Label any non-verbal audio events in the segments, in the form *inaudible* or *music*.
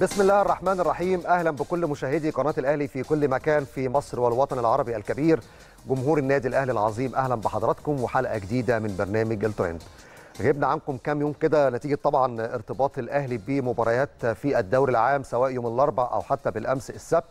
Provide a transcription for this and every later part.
بسم الله الرحمن الرحيم اهلا بكل مشاهدي قناه الاهلي في كل مكان في مصر والوطن العربي الكبير جمهور النادي الاهلي العظيم اهلا بحضراتكم وحلقه جديده من برنامج الترند غبنا عنكم كام يوم كده نتيجه طبعا ارتباط الاهلي بمباريات في الدوري العام سواء يوم الاربعاء او حتى بالامس السبت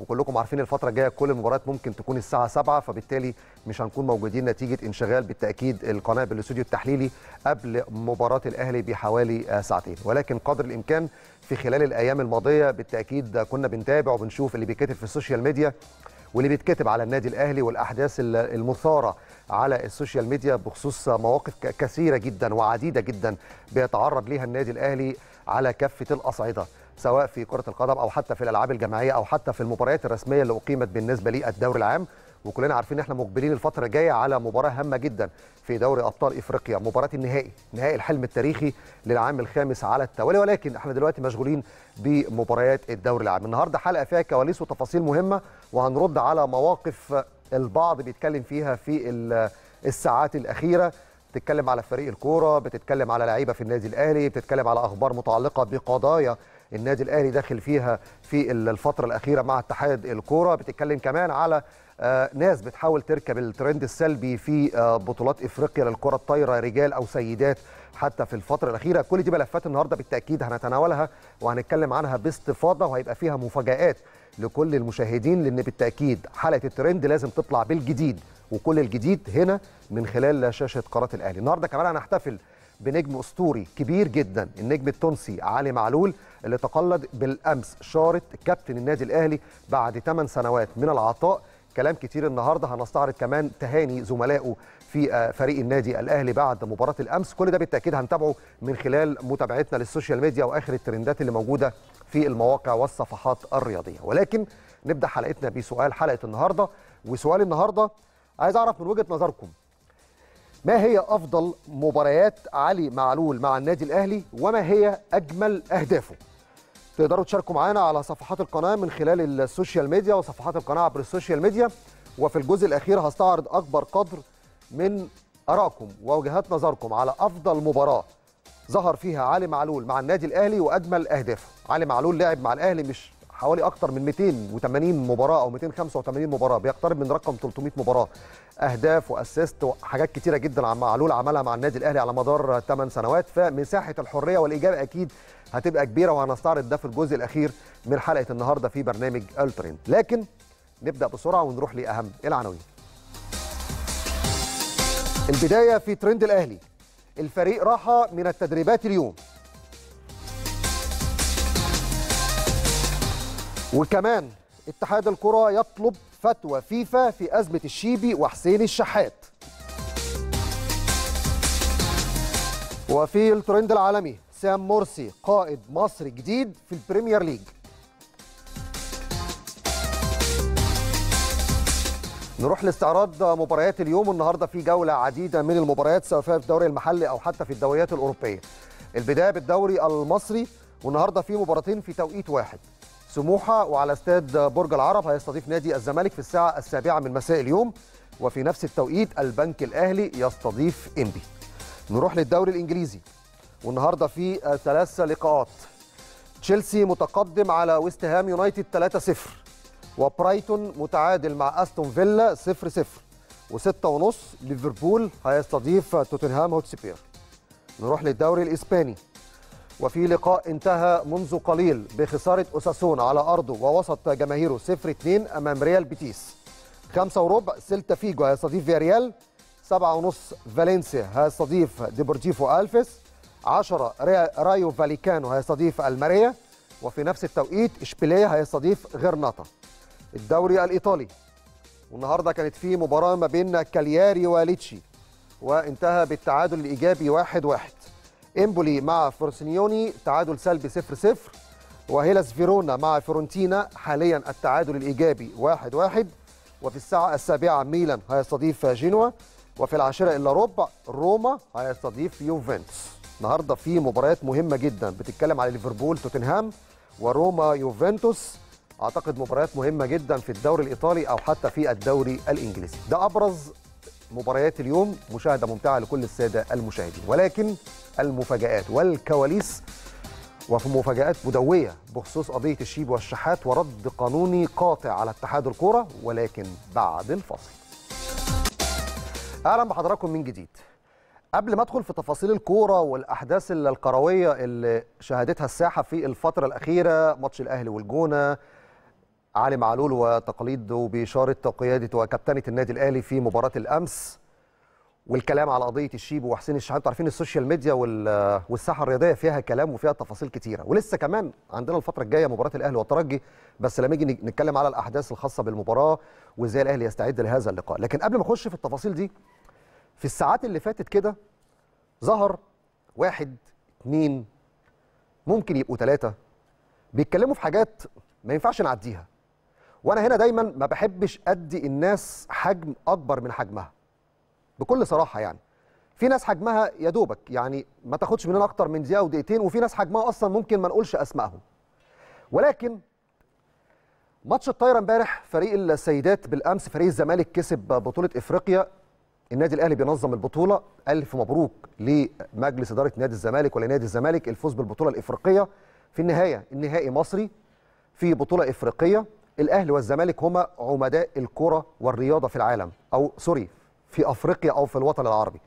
وكلكم عارفين الفتره الجايه كل المباريات ممكن تكون الساعه 7 فبالتالي مش هنكون موجودين نتيجه انشغال بالتاكيد القناه بالاستوديو التحليلي قبل مباراه الاهلي بحوالي آه، ساعتين ولكن قدر الامكان في خلال الايام الماضيه بالتاكيد كنا بنتابع وبنشوف اللي بيتكتب في السوشيال ميديا واللي بيتكتب على النادي الاهلي والاحداث المثاره على السوشيال ميديا بخصوص مواقف كثيره جدا وعديده جدا بيتعرض ليها النادي الاهلي على كافه الاصعده سواء في كره القدم او حتى في الالعاب الجماعيه او حتى في المباريات الرسميه اللي اقيمت بالنسبه للدوري العام وكلنا عارفين ان احنا مقبلين الفتره الجايه على مباراه هامه جدا في دوري ابطال افريقيا مباراه النهائي نهائي الحلم التاريخي للعام الخامس على التوالي ولكن احنا دلوقتي مشغولين بمباريات الدوري العام النهارده حلقه فيها كواليس وتفاصيل مهمه وهنرد على مواقف البعض بيتكلم فيها في الساعات الاخيره بتتكلم على فريق الكوره بتتكلم على لعيبه في النادي الاهلي بتتكلم على اخبار متعلقه بقضايا النادي الاهلي داخل فيها في الفتره الاخيره مع اتحاد الكوره بتتكلم كمان على آه، ناس بتحاول تركب الترند السلبي في آه، بطولات افريقيا للكره الطايره رجال او سيدات حتى في الفتره الاخيره كل دي ملفات النهارده بالتاكيد هنتناولها وهنتكلم عنها باستفاضه وهيبقى فيها مفاجات لكل المشاهدين لان بالتاكيد حلقه الترند لازم تطلع بالجديد وكل الجديد هنا من خلال شاشه قناه الاهلي النهارده كمان هنحتفل بنجم اسطوري كبير جدا النجم التونسي علي معلول اللي تقلد بالامس شاره كابتن النادي الاهلي بعد 8 سنوات من العطاء كلام كتير النهارده هنستعرض كمان تهاني زملائه في آه، فريق النادي الاهلي بعد مباراه الامس كل ده بالتاكيد هنتابعه من خلال متابعتنا للسوشيال ميديا واخر الترندات اللي موجوده في المواقع والصفحات الرياضيه ولكن نبدا حلقتنا بسؤال حلقه النهارده وسؤال النهارده عايز اعرف من وجهه نظركم ما هي أفضل مباريات علي معلول مع النادي الأهلي وما هي أجمل أهدافه تقدروا تشاركوا معانا على صفحات القناة من خلال السوشيال ميديا وصفحات القناة عبر السوشيال ميديا وفي الجزء الأخير هستعرض أكبر قدر من أراكم ووجهات نظركم على أفضل مباراة ظهر فيها علي معلول مع النادي الأهلي وأجمل أهدافه علي معلول لعب مع الأهلي مش حوالي اكتر من 280 مباراه او 285 مباراه بيقترب من رقم 300 مباراه اهداف واسيست وحاجات كتيره جدا عم معلول عملها مع النادي الاهلي على مدار 8 سنوات فمساحه الحريه والاجابه اكيد هتبقى كبيره وهنستعرض ده في الجزء الاخير من حلقه النهارده في برنامج الترند لكن نبدا بسرعه ونروح لاهم العناوين البدايه في ترند الاهلي الفريق راحه من التدريبات اليوم وكمان اتحاد الكرة يطلب فتوى فيفا في أزمة الشيبي وحسين الشحات وفي الترند العالمي سام مرسي قائد مصر جديد في البريمير ليج نروح لاستعراض مباريات اليوم النهارده في جوله عديده من المباريات سواء في الدوري المحلي او حتى في الدوريات الاوروبيه. البدايه بالدوري المصري والنهارده في مباراتين في توقيت واحد. سموحه وعلى استاد برج العرب هيستضيف نادي الزمالك في الساعه السابعه من مساء اليوم وفي نفس التوقيت البنك الاهلي يستضيف انبي نروح للدوري الانجليزي والنهارده في ثلاث لقاءات تشيلسي متقدم على ويست هام يونايتد 3-0 وبرايتون متعادل مع استون فيلا 0-0 و ونص ليفربول هيستضيف توتنهام هوتسبير نروح للدوري الإسباني وفي لقاء انتهى منذ قليل بخسارة أساسون على أرضه ووسط جماهيره 0-2 أمام ريال بيتيس خمسة وربع سيلتا فيجو هيستضيف فياريال سبعة ونص فالنسيا هيستضيف ديبورتيفو ألفيس عشرة رايو فاليكانو هيستضيف الماريا وفي نفس التوقيت إشبيلية هيستضيف غرناطة الدوري الإيطالي والنهاردة كانت فيه مباراة ما بين كالياري وليتشي وانتهى بالتعادل الإيجابي واحد واحد إمبولي مع فورسينيوني تعادل سلبي 0 0 وهيلاس فيرونا مع فيرونتينا حاليا التعادل الإيجابي 1 1 وفي الساعة السابعة ميلان هيستضيف جينوا وفي العاشرة إلا ربع روما هيستضيف يوفنتوس النهارده في مباريات مهمة جدا بتتكلم على ليفربول توتنهام وروما يوفنتوس اعتقد مباريات مهمه جدا في الدوري الايطالي او حتى في الدوري الانجليزي ده ابرز مباريات اليوم مشاهده ممتعه لكل الساده المشاهدين ولكن المفاجآت والكواليس وفي مفاجآت مدوية بخصوص قضية الشيب والشحات ورد قانوني قاطع على اتحاد الكورة ولكن بعد الفاصل أهلا بحضراتكم من جديد قبل ما ادخل في تفاصيل الكوره والاحداث القرويه اللي شهدتها الساحه في الفتره الاخيره ماتش الاهلي والجونه علي معلول وتقليده بشارة قياده وكابتنه النادي الاهلي في مباراه الامس والكلام على قضيه الشيب وحسين الشحات انتوا عارفين السوشيال ميديا والساحه الرياضيه فيها كلام وفيها تفاصيل كتيره ولسه كمان عندنا الفتره الجايه مباراه الاهلي والترجي بس لما نيجي نتكلم على الاحداث الخاصه بالمباراه وازاي الاهلي يستعد لهذا اللقاء لكن قبل ما اخش في التفاصيل دي في الساعات اللي فاتت كده ظهر واحد اتنين ممكن يبقوا ثلاثه بيتكلموا في حاجات ما ينفعش نعديها وانا هنا دايما ما بحبش ادي الناس حجم اكبر من حجمها بكل صراحه يعني في ناس حجمها يا دوبك يعني ما تاخدش مننا اكتر من دقيقه ودقيقتين وفي ناس حجمها اصلا ممكن ما نقولش اسمائهم ولكن ماتش الطايره امبارح فريق السيدات بالامس فريق الزمالك كسب بطوله افريقيا النادي الاهلي بينظم البطوله الف مبروك لمجلس اداره نادي الزمالك ولنادي الزمالك الفوز بالبطوله الافريقيه في النهايه النهائي مصري في بطوله افريقيه الاهلي والزمالك هما عمداء الكره والرياضه في العالم او سوري في افريقيا او في الوطن العربي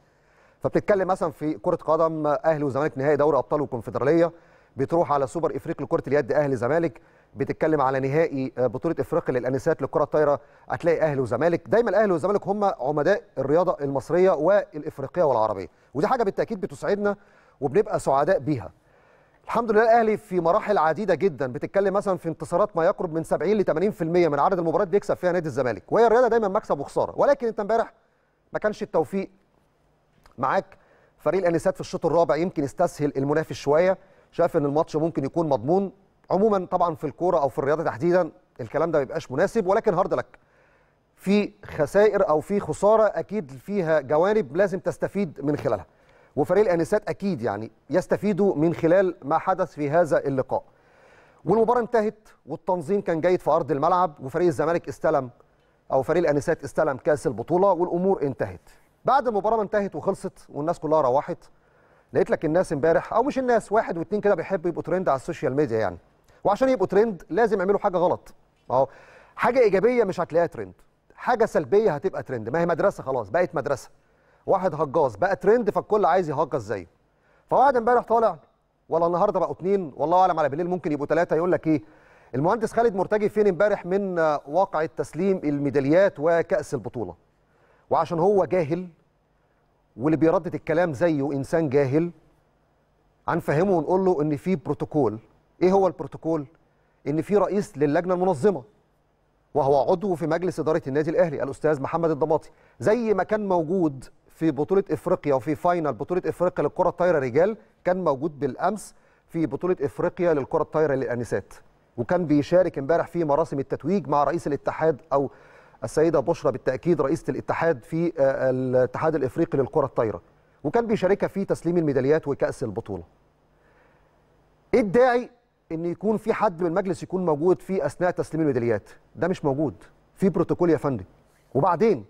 فبتتكلم مثلا في كره قدم اهلي وزمالك نهائي دوري ابطال والكونفدراليه بتروح على سوبر افريقيا لكره اليد اهلي زمالك بتتكلم على نهائي آه، بطوله افريقيا للانسات للكره الطايره هتلاقي اهلي وزمالك دايما اهلي وزمالك هم عمداء الرياضه المصريه والافريقيه والعربيه ودي حاجه بالتاكيد بتسعدنا وبنبقى سعداء بيها الحمد لله الاهلي في مراحل عديده جدا بتتكلم مثلا في انتصارات ما يقرب من 70 ل 80% من عدد المباريات بيكسب فيها نادي الزمالك وهي الرياضه دايما مكسب وخساره ولكن انت امبارح ما كانش التوفيق معاك فريق الانسات في الشوط الرابع يمكن يستسهل المنافس شويه شاف ان الماتش ممكن يكون مضمون عموما طبعا في الكوره او في الرياضه تحديدا الكلام ده ما بيبقاش مناسب ولكن هارد لك في خسائر او في خساره اكيد فيها جوانب لازم تستفيد من خلالها وفريق الانسات اكيد يعني يستفيدوا من خلال ما حدث في هذا اللقاء والمباراه انتهت والتنظيم كان جيد في ارض الملعب وفريق الزمالك استلم او فريق الانسات استلم كاس البطوله والامور انتهت بعد المباراه ما انتهت وخلصت والناس كلها روحت لقيت لك الناس امبارح او مش الناس واحد واثنين كده بيحبوا يبقوا ترند على السوشيال ميديا يعني وعشان يبقوا ترند لازم يعملوا حاجه غلط اهو حاجه ايجابيه مش هتلاقيها ترند حاجه سلبيه هتبقى ترند ما هي مدرسه خلاص بقت مدرسه واحد هجاز بقى ترند فالكل عايز يهجز زيه فواحد امبارح طالع ولا النهارده بقوا اثنين والله اعلم على بالليل ممكن يبقوا ثلاثه يقول لك ايه المهندس خالد مرتجي فين امبارح من واقعة تسليم الميداليات وكأس البطولة وعشان هو جاهل واللي بيردد الكلام زيه إنسان جاهل هنفهمه ونقول له إن في بروتوكول إيه هو البروتوكول؟ إن في رئيس للجنة المنظمة وهو عضو في مجلس إدارة النادي الأهلي الأستاذ محمد الضباطي زي ما كان موجود في بطولة إفريقيا وفي فاينل بطولة إفريقيا للكرة الطايرة رجال كان موجود بالأمس في بطولة إفريقيا للكرة الطايرة للأنسات وكان بيشارك امبارح في مراسم التتويج مع رئيس الاتحاد او السيده بشرى بالتاكيد رئيسه الاتحاد في آه، الاتحاد الافريقي للكره الطايره وكان بيشاركها في تسليم الميداليات وكاس البطوله. ايه الداعي ان يكون في حد من المجلس يكون موجود في اثناء تسليم الميداليات؟ ده مش موجود في بروتوكول يا فندم. وبعدين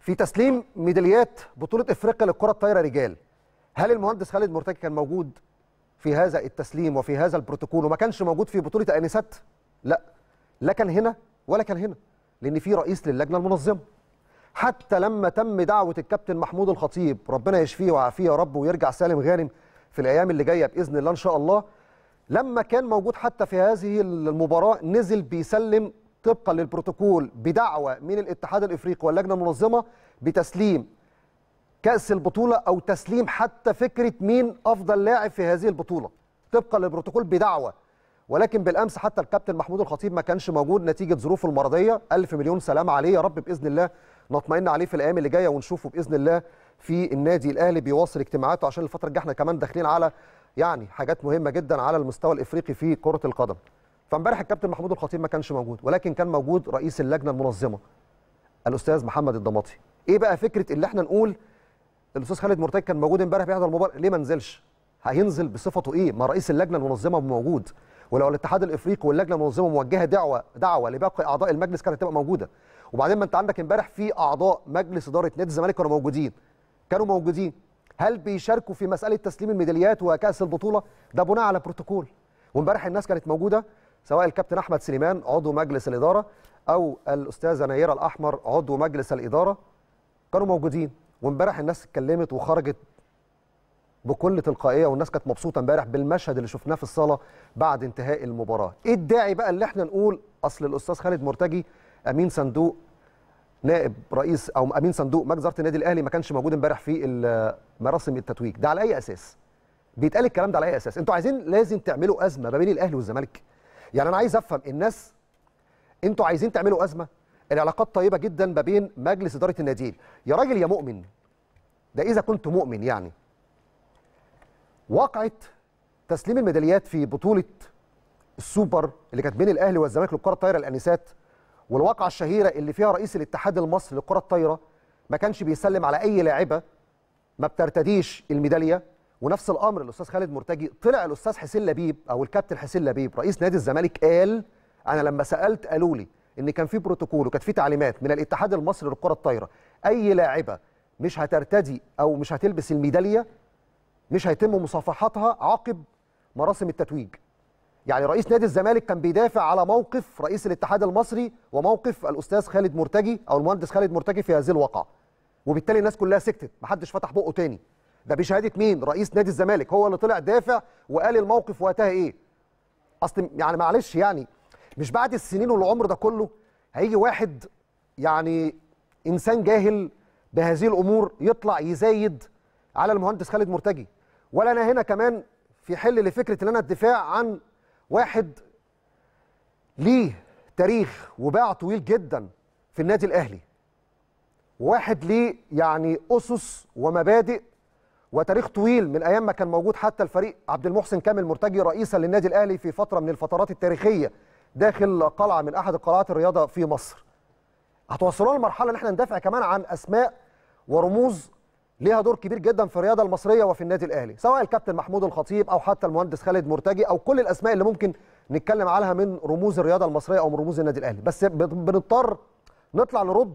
في تسليم ميداليات بطوله افريقيا للكره الطايره رجال هل المهندس خالد مرتكي كان موجود؟ في هذا التسليم وفي هذا البروتوكول وما كانش موجود في بطوله انسات لا لا كان هنا ولا كان هنا لان في رئيس للجنه المنظمه حتى لما تم دعوه الكابتن محمود الخطيب ربنا يشفيه ويعافيه يا رب ويرجع سالم غانم في الايام اللي جايه باذن الله ان شاء الله لما كان موجود حتى في هذه المباراه نزل بيسلم طبقا للبروتوكول بدعوه من الاتحاد الافريقي واللجنه المنظمه بتسليم كأس البطولة أو تسليم حتى فكرة مين أفضل لاعب في هذه البطولة طبقا للبروتوكول بدعوة ولكن بالأمس حتى الكابتن محمود الخطيب ما كانش موجود نتيجة ظروفه المرضية ألف مليون سلام عليه يا رب بإذن الله نطمئن عليه في الأيام اللي جاية ونشوفه بإذن الله في النادي الأهلي بيواصل اجتماعاته عشان الفترة الجاية احنا كمان داخلين على يعني حاجات مهمة جدا على المستوى الإفريقي في كرة القدم فامبارح الكابتن محمود الخطيب ما كانش موجود ولكن كان موجود رئيس اللجنة المنظمة الأستاذ محمد الضماطي إيه بقى فكرة اللي احنا نقول الاستاذ خالد مرتج كان موجود امبارح بيحضر المباراه ليه ما نزلش؟ هينزل بصفته ايه؟ ما رئيس اللجنه المنظمه موجود ولو الاتحاد الافريقي واللجنه المنظمه موجهه دعوه دعوه لباقي اعضاء المجلس كانت هتبقى موجوده وبعدين ما انت عندك امبارح في اعضاء مجلس اداره نادي الزمالك كانوا موجودين كانوا موجودين هل بيشاركوا في مساله تسليم الميداليات وكاس البطوله ده بناء على بروتوكول وامبارح الناس كانت موجوده سواء الكابتن احمد سليمان عضو مجلس الاداره او الاستاذه نيره الاحمر عضو مجلس الاداره كانوا موجودين وامبارح الناس اتكلمت وخرجت بكل تلقائيه والناس كانت مبسوطه امبارح بالمشهد اللي شفناه في الصاله بعد انتهاء المباراه ايه الداعي بقى اللي احنا نقول اصل الاستاذ خالد مرتجي امين صندوق نائب رئيس او امين صندوق مجزره النادي الاهلي ما كانش موجود امبارح في مراسم التتويج ده على اي اساس بيتقال الكلام ده على اي اساس انتوا عايزين لازم تعملوا ازمه ما بين الاهلي والزمالك يعني انا عايز افهم الناس انتوا عايزين تعملوا ازمه العلاقات طيبه جدا ما بين مجلس اداره الناديين يا راجل يا مؤمن ده اذا كنت مؤمن يعني وقعت تسليم الميداليات في بطوله السوبر اللي كانت بين الاهلي والزمالك للكره الطايره الانسات والواقعه الشهيره اللي فيها رئيس الاتحاد المصري للكره الطايره ما كانش بيسلم على اي لاعبه ما بترتديش الميداليه ونفس الامر الاستاذ خالد مرتجي طلع الاستاذ حسين لبيب او الكابتن حسين لبيب رئيس نادي الزمالك قال انا لما سالت قالوا لي ان كان في بروتوكول وكانت في تعليمات من الاتحاد المصري للكره الطايره اي لاعبه مش هترتدي او مش هتلبس الميداليه مش هيتم مصافحتها عقب مراسم التتويج يعني رئيس نادي الزمالك كان بيدافع على موقف رئيس الاتحاد المصري وموقف الاستاذ خالد مرتجي او المهندس خالد مرتجي في هذه الواقعه وبالتالي الناس كلها سكتت محدش فتح بقه تاني ده بشهاده مين رئيس نادي الزمالك هو اللي طلع دافع وقال الموقف وقتها ايه اصل يعني معلش يعني مش بعد السنين والعمر ده كله هيجي واحد يعني انسان جاهل بهذه الامور يطلع يزايد على المهندس خالد مرتجي ولا انا هنا كمان في حل لفكره ان انا الدفاع عن واحد ليه تاريخ وباع طويل جدا في النادي الاهلي واحد ليه يعني اسس ومبادئ وتاريخ طويل من ايام ما كان موجود حتى الفريق عبد المحسن كامل مرتجي رئيسا للنادي الاهلي في فتره من الفترات التاريخيه داخل قلعه من احد قلعات الرياضه في مصر هتوصلونا لمرحله ان احنا ندافع كمان عن اسماء ورموز ليها دور كبير جدا في الرياضه المصريه وفي النادي الاهلي سواء الكابتن محمود الخطيب او حتى المهندس خالد مرتجي او كل الاسماء اللي ممكن نتكلم عليها من رموز الرياضه المصريه او من رموز النادي الاهلي بس بنضطر نطلع نرد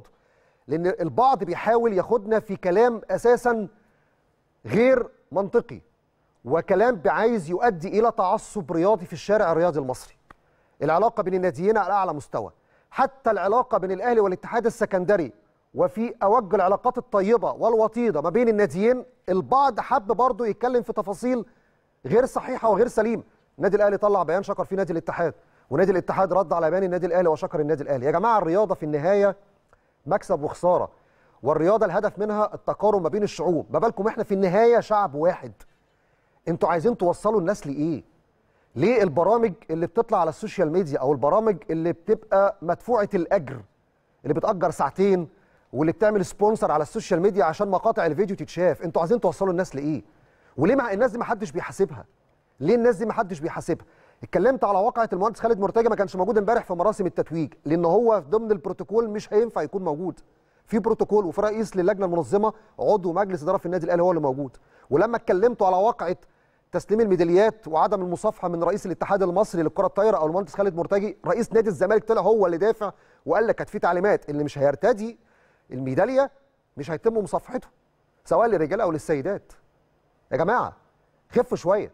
لان البعض بيحاول ياخدنا في كلام اساسا غير منطقي وكلام عايز يؤدي الى تعصب رياضي في الشارع الرياضي المصري العلاقه بين الناديين على اعلى مستوى حتى العلاقه بين الاهلي والاتحاد السكندري وفي اوج العلاقات الطيبه والوطيده ما بين الناديين البعض حب برضه يتكلم في تفاصيل غير صحيحه وغير سليمه النادي الاهلي طلع بيان شكر فيه نادي الاتحاد ونادي الاتحاد رد على بيان النادي الاهلي وشكر النادي الاهلي يا جماعه الرياضه في النهايه مكسب وخساره والرياضه الهدف منها التقارب ما بين الشعوب ما بالكم احنا في النهايه شعب واحد انتوا عايزين توصلوا الناس لايه ليه البرامج اللي بتطلع على السوشيال ميديا او البرامج اللي بتبقى مدفوعه الاجر اللي بتاجر ساعتين واللي بتعمل سبونسر على السوشيال ميديا عشان مقاطع الفيديو تتشاف انتوا عايزين توصلوا الناس لايه وليه مع الناس دي ما حدش بيحاسبها ليه الناس دي ما حدش بيحاسبها اتكلمت على واقعه المهندس خالد مرتجى ما كانش موجود امبارح في مراسم التتويج لان هو ضمن البروتوكول مش هينفع يكون موجود في بروتوكول وفي رئيس للجنه المنظمه عضو مجلس اداره في النادي الاهلي هو اللي موجود ولما اتكلمتوا على واقعه تسليم الميداليات وعدم المصافحه من رئيس الاتحاد المصري للكره الطايره او المهندس خالد مرتجي رئيس نادي الزمالك طلع هو اللي دافع وقال لك كانت في تعليمات اللي مش هيرتدي الميداليه مش هيتم مصافحته سواء للرجال او للسيدات يا جماعه خفوا شويه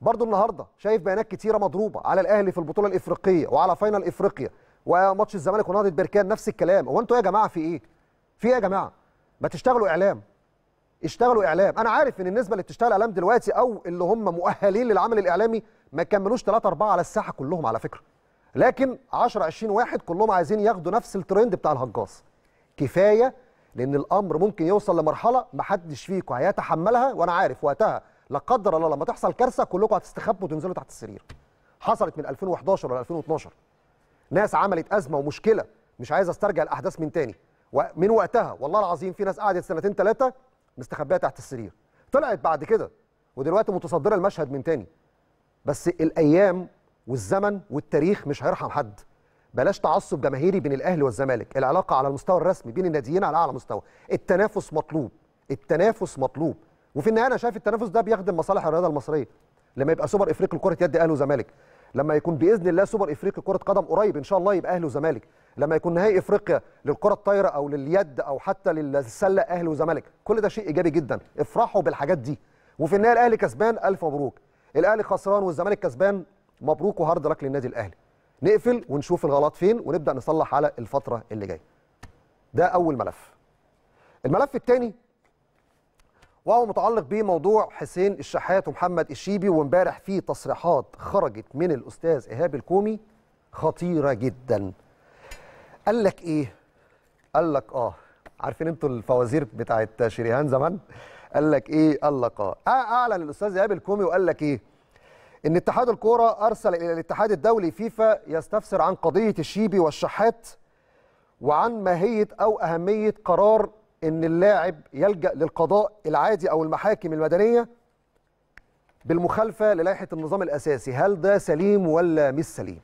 برضو النهارده شايف بيانات كتيره مضروبه على الاهلي في البطوله الافريقيه وعلى فاينل افريقيا وماتش الزمالك ونهضه بركان نفس الكلام هو انتوا يا جماعه في ايه في ايه يا جماعه ما تشتغلوا اعلام اشتغلوا اعلام انا عارف ان النسبه اللي بتشتغل اعلام دلوقتي او اللي هم مؤهلين للعمل الاعلامي ما كملوش 3 4 على الساحه كلهم على فكره لكن 10 20 واحد كلهم عايزين ياخدوا نفس الترند بتاع الهجاص كفايه لان الامر ممكن يوصل لمرحله ما حدش فيكم هيتحملها وانا عارف وقتها لا قدر الله لما تحصل كارثه كلكم هتستخبوا وتنزلوا تحت السرير حصلت من 2011 ولا 2012 ناس عملت ازمه ومشكله مش عايز استرجع الاحداث من تاني ومن وقتها والله العظيم في ناس قعدت سنتين ثلاثه مستخبيه تحت السرير طلعت بعد كده ودلوقتي متصدره المشهد من تاني بس الايام والزمن والتاريخ مش هيرحم حد بلاش تعصب جماهيري بين الاهلي والزمالك العلاقه على المستوى الرسمي بين الناديين على اعلى مستوى التنافس مطلوب التنافس مطلوب وفي النهايه انا شايف التنافس ده بيخدم مصالح الرياضه المصريه لما يبقى سوبر افريقي لكره يد اهلي وزمالك لما يكون باذن الله سوبر افريقي كره قدم قريب ان شاء الله يبقى اهلي وزمالك لما يكون نهائي افريقيا للكره الطايره او لليد او حتى للسله اهلي وزمالك كل ده شيء ايجابي جدا افرحوا بالحاجات دي وفي النهايه الاهلي كسبان الف مبروك الاهلي خسران والزمالك كسبان مبروك وهارد لك للنادي الاهلي نقفل ونشوف الغلط فين ونبدا نصلح على الفتره اللي جايه ده اول ملف الملف الثاني وهو متعلق بموضوع حسين الشحات ومحمد الشيبي وامبارح في تصريحات خرجت من الاستاذ ايهاب الكومي خطيره جدا قال لك ايه قال لك اه عارفين انتوا الفوازير بتاعت شريهان زمان قال لك ايه قال لك آه. اه اعلن الاستاذ ايهاب الكومي وقال لك ايه ان اتحاد الكوره ارسل الى الاتحاد الدولي فيفا يستفسر عن قضيه الشيبي والشحات وعن ماهيه او اهميه قرار ان اللاعب يلجا للقضاء العادي او المحاكم المدنيه بالمخالفه للائحه النظام الاساسي هل ده سليم ولا مش سليم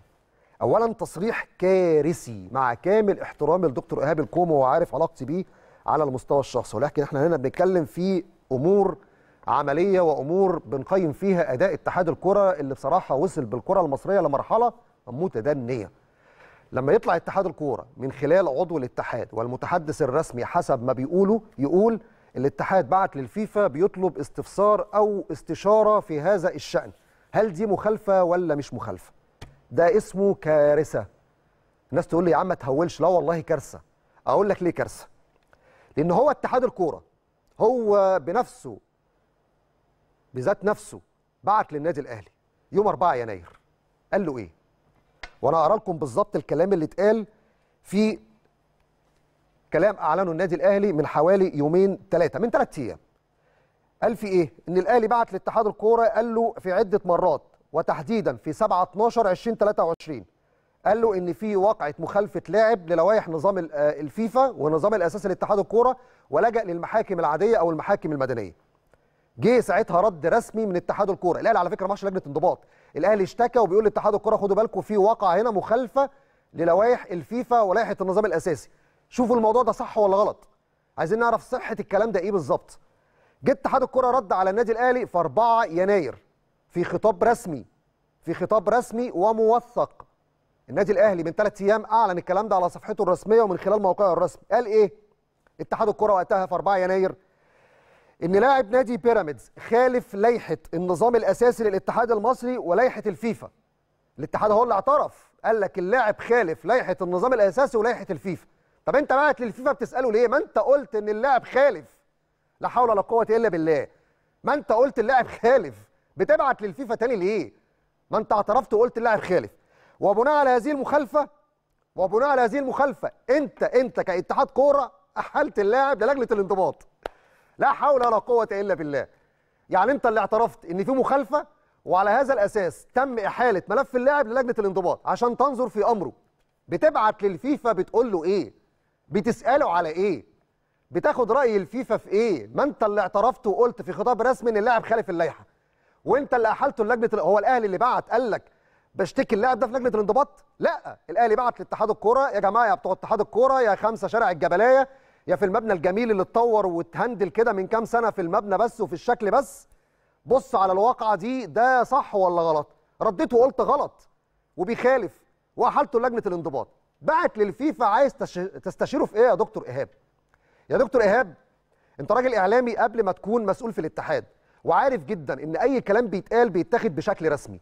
اولا تصريح كارثي مع كامل احترامي لدكتور ايهاب الكومو وعارف علاقتي بيه على المستوى الشخصي ولكن احنا هنا بنتكلم في امور عمليه وامور بنقيم فيها اداء اتحاد الكره اللي بصراحه وصل بالكره المصريه لمرحله متدنيه لما يطلع اتحاد الكوره من خلال عضو الاتحاد والمتحدث الرسمي حسب ما بيقولوا يقول الاتحاد بعت للفيفا بيطلب استفسار او استشاره في هذا الشان هل دي مخالفه ولا مش مخالفه ده اسمه كارثه الناس تقول لي يا عم ما تهولش لا والله كارثه اقول لك ليه كارثه لان هو اتحاد الكوره هو بنفسه بذات نفسه بعت للنادي الاهلي يوم 4 يناير قال له ايه وانا اقرا لكم بالظبط الكلام اللي اتقال في كلام اعلنه النادي الاهلي من حوالي يومين ثلاثه من ثلاث ايام قال في ايه ان الاهلي بعت لاتحاد الكوره قال له في عده مرات وتحديدا في 7 12 2023 قال له ان في وقعه مخالفه لاعب للوائح نظام آه، الفيفا ونظام الاساسي لاتحاد الكوره ولجا للمحاكم العاديه او المحاكم المدنيه. جه ساعتها رد رسمي من اتحاد الكوره، الاهلي على فكره ماشي لجنه انضباط، الاهلي اشتكى وبيقول لاتحاد الكوره خدوا بالكم في وقعة هنا مخالفه للوائح الفيفا ولائحه النظام الاساسي. شوفوا الموضوع ده صح ولا غلط؟ عايزين نعرف صحه الكلام ده ايه بالظبط. جه اتحاد الكوره رد على النادي الاهلي في 4 يناير في خطاب رسمي في خطاب رسمي وموثق النادي الاهلي من ثلاث ايام اعلن الكلام ده على صفحته الرسميه ومن خلال موقعه الرسمي قال ايه اتحاد الكره وقتها في 4 يناير ان لاعب نادي بيراميدز خالف لائحه النظام الاساسي للاتحاد المصري ولائحه الفيفا الاتحاد هو اللي اعترف قال لك اللاعب خالف لائحه النظام الاساسي ولائحه الفيفا طب انت بعت للفيفا بتساله ليه ما انت قلت ان اللاعب خالف لا حول ولا قوه الا بالله ما انت قلت اللاعب خالف بتبعت للفيفا تاني ليه ما انت اعترفت وقلت اللاعب خالف وبناء على هذه المخالفه وبناء على هذه المخالفه انت انت كاتحاد كوره احلت اللاعب للجنه الانضباط لا حول ولا قوه الا بالله يعني انت اللي اعترفت ان في مخالفه وعلى هذا الاساس تم احاله ملف اللاعب للجنه الانضباط عشان تنظر في امره بتبعت للفيفا بتقول له ايه بتساله على ايه بتاخد راي الفيفا في ايه ما انت اللي اعترفت وقلت في خطاب رسمي ان اللاعب خالف اللائحه وانت اللي احلته لجنه هو الاهلي اللي بعت قال لك بشتكي اللاعب ده في لجنه الانضباط لا الاهلي بعت لاتحاد الكوره يا جماعه يا بتوع اتحاد الكوره يا خمسه شارع الجبليه يا في المبنى الجميل اللي اتطور واتهندل كده من كام سنه في المبنى بس وفي الشكل بس بص على الواقعه دي ده صح ولا غلط رديت وقلت غلط وبيخالف واحالته لجنه الانضباط بعت للفيفا عايز تستشيره في ايه يا دكتور ايهاب يا دكتور ايهاب انت راجل اعلامي قبل ما تكون مسؤول في الاتحاد وعارف جدا ان اي كلام بيتقال بيتاخد بشكل رسمي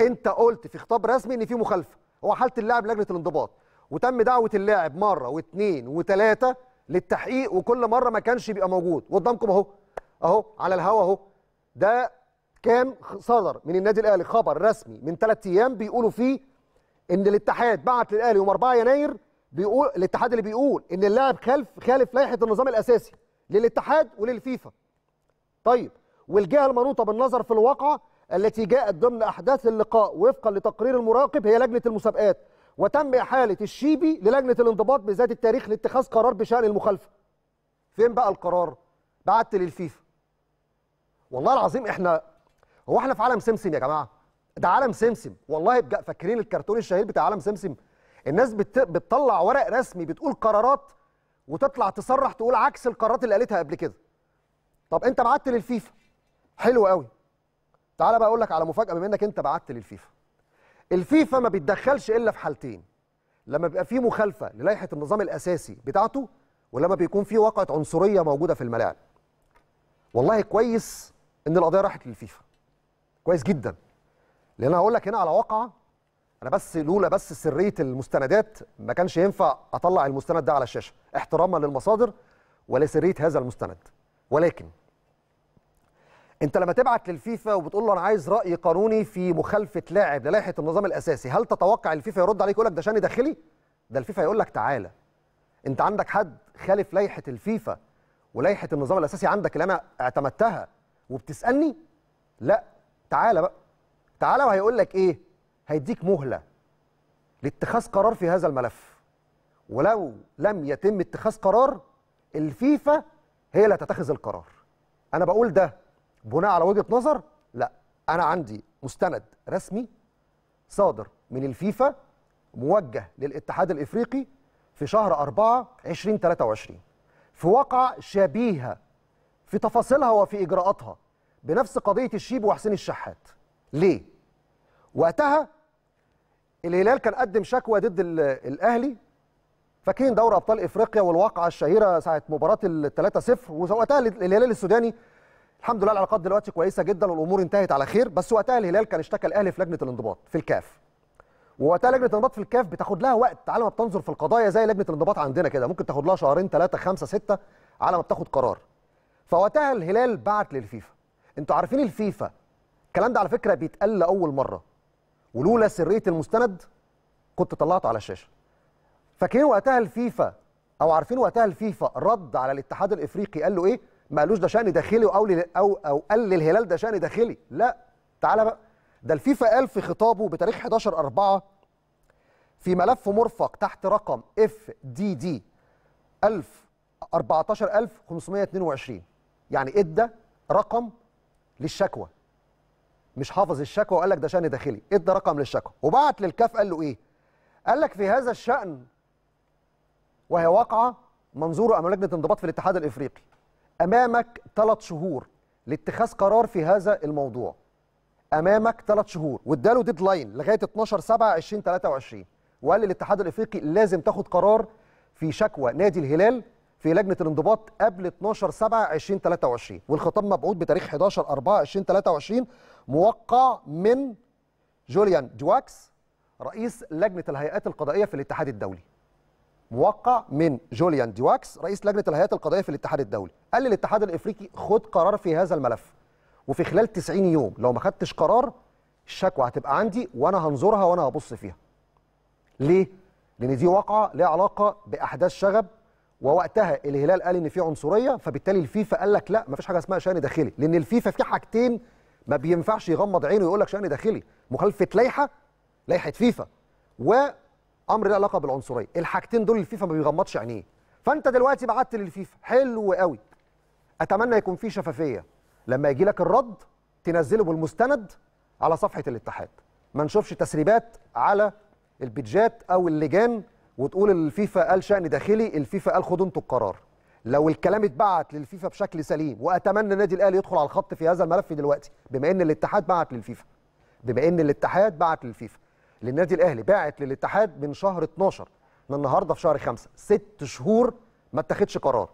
انت قلت في خطاب رسمي ان في مخالفه هو حاله اللاعب لجنه الانضباط وتم دعوه اللاعب مره واثنين وثلاثه للتحقيق وكل مره ما كانش بيبقى موجود قدامكم اهو اهو على الهوا اهو ده كان صدر من النادي الاهلي خبر رسمي من ثلاث ايام بيقولوا فيه ان الاتحاد بعت للاهلي يوم 4 يناير بيقول الاتحاد اللي بيقول ان اللاعب خالف خالف لائحه النظام الاساسي للاتحاد وللفيفا طيب والجهة المنوطة بالنظر في الواقعة التي جاءت ضمن أحداث اللقاء وفقا لتقرير المراقب هي لجنة المسابقات وتم إحالة الشيبي للجنة الانضباط بذات التاريخ لاتخاذ قرار بشأن المخالفة فين بقى القرار بعت للفيفا والله العظيم احنا هو احنا في عالم سمسم يا جماعه ده عالم سمسم والله بجأ فاكرين الكرتون الشهير بتاع عالم سمسم الناس بت... بتطلع ورق رسمي بتقول قرارات وتطلع تصرح تقول عكس القرارات اللي قالتها قبل كده طب انت بعت للفيفا حلو قوي تعال بقى اقول لك على مفاجاه بما انك انت بعت للفيفا الفيفا ما بيتدخلش الا في حالتين لما بيبقى في مخالفه للائحه النظام الاساسي بتاعته ولما بيكون في واقعه عنصريه موجوده في الملاعب والله كويس ان القضيه راحت للفيفا كويس جدا لان انا هقول لك هنا على واقعه انا بس لولا بس سريه المستندات ما كانش ينفع اطلع المستند ده على الشاشه احتراما للمصادر ولسريه هذا المستند ولكن انت لما تبعت للفيفا وبتقول له انا عايز راي قانوني في مخالفه لاعب للائحه النظام الاساسي هل تتوقع الفيفا يرد عليك يقول لك ده شاني داخلي ده الفيفا يقول لك تعالى انت عندك حد خالف لائحه الفيفا ولائحه النظام الاساسي عندك اللي انا اعتمدتها وبتسالني لا تعالى بقى تعالى وهيقول لك ايه هيديك مهله لاتخاذ قرار في هذا الملف ولو لم يتم اتخاذ قرار الفيفا هي اللي هتتخذ القرار انا بقول ده بناء على وجهه نظر لا انا عندي مستند رسمي صادر من الفيفا موجه للاتحاد الافريقي في شهر 4 2023 في واقع شبيهه في تفاصيلها وفي اجراءاتها بنفس قضيه الشيب وحسين الشحات ليه وقتها الهلال كان قدم شكوى ضد الاهلي فاكرين دوري ابطال افريقيا والواقعه الشهيره ساعه مباراه ال 3-0 وقتها الهلال السوداني الحمد لله العلاقات دلوقتي كويسه جدا والامور انتهت على خير بس وقتها الهلال كان اشتكى الاهلي في لجنه الانضباط في الكاف ووقتها لجنه الانضباط في الكاف بتاخد لها وقت على ما بتنظر في القضايا زي لجنه الانضباط عندنا كده ممكن تاخد لها شهرين ثلاثه خمسه سته على ما بتاخد قرار فوقتها الهلال بعت للفيفا انتوا عارفين الفيفا الكلام ده على فكره بيتقال لاول مره ولولا سريه المستند كنت طلعته على الشاشه فاكرين وقتها الفيفا او عارفين وقتها الفيفا رد على الاتحاد الافريقي قال له ايه ما قالوش ده شان داخلي او او او قال للهلال ده شان داخلي لا تعالى بقى ده الفيفا قال في خطابه بتاريخ 11 4 في ملف مرفق تحت رقم اف دي دي 1000 14522 يعني ادى رقم للشكوى مش حافظ الشكوى وقال لك ده شان داخلي ادى رقم للشكوى وبعت للكاف قال له ايه قال لك في هذا الشان وهي واقعه منظور امام لجنه انضباط في الاتحاد الافريقي امامك ثلاث شهور لاتخاذ قرار في هذا الموضوع امامك ثلاث شهور واداله ديدلاين لغايه 12 7 2023 وقال للاتحاد الافريقي لازم تاخد قرار في شكوى نادي الهلال في لجنه الانضباط قبل 12 7 2023 والخطاب مبعوث بتاريخ 11 4 2023 موقع من جوليان دواكس رئيس لجنه الهيئات القضائيه في الاتحاد الدولي موقع من جوليان ديواكس رئيس لجنه الهيئات القضائيه في الاتحاد الدولي قال للاتحاد الافريقي خد قرار في هذا الملف وفي خلال 90 يوم لو ما خدتش قرار الشكوى هتبقى عندي وانا هنظرها وانا هبص فيها ليه لان دي واقعه ليها علاقه باحداث شغب ووقتها الهلال قال ان في عنصريه فبالتالي الفيفا قال لك لا مفيش حاجه اسمها شان داخلي لان الفيفا في حاجتين ما بينفعش يغمض عينه ويقول لك شان داخلي مخالفه لائحه لائحه فيفا و امر له علاقه بالعنصريه الحاجتين دول الفيفا ما بيغمضش عينيه فانت دلوقتي بعت للفيفا حلو قوي اتمنى يكون في شفافيه لما يجي لك الرد تنزله بالمستند على صفحه الاتحاد ما نشوفش تسريبات على البيتجات او اللجان وتقول الفيفا قال شان داخلي الفيفا قال خدوا انتوا القرار لو الكلام اتبعت للفيفا بشكل سليم واتمنى النادي الاهلي يدخل على الخط في هذا الملف دلوقتي بما ان الاتحاد بعت للفيفا بما ان الاتحاد بعت للفيفا للنادي الاهلي باعت للاتحاد من شهر 12 من النهارده في شهر 5 ست شهور ما اتخذش قرار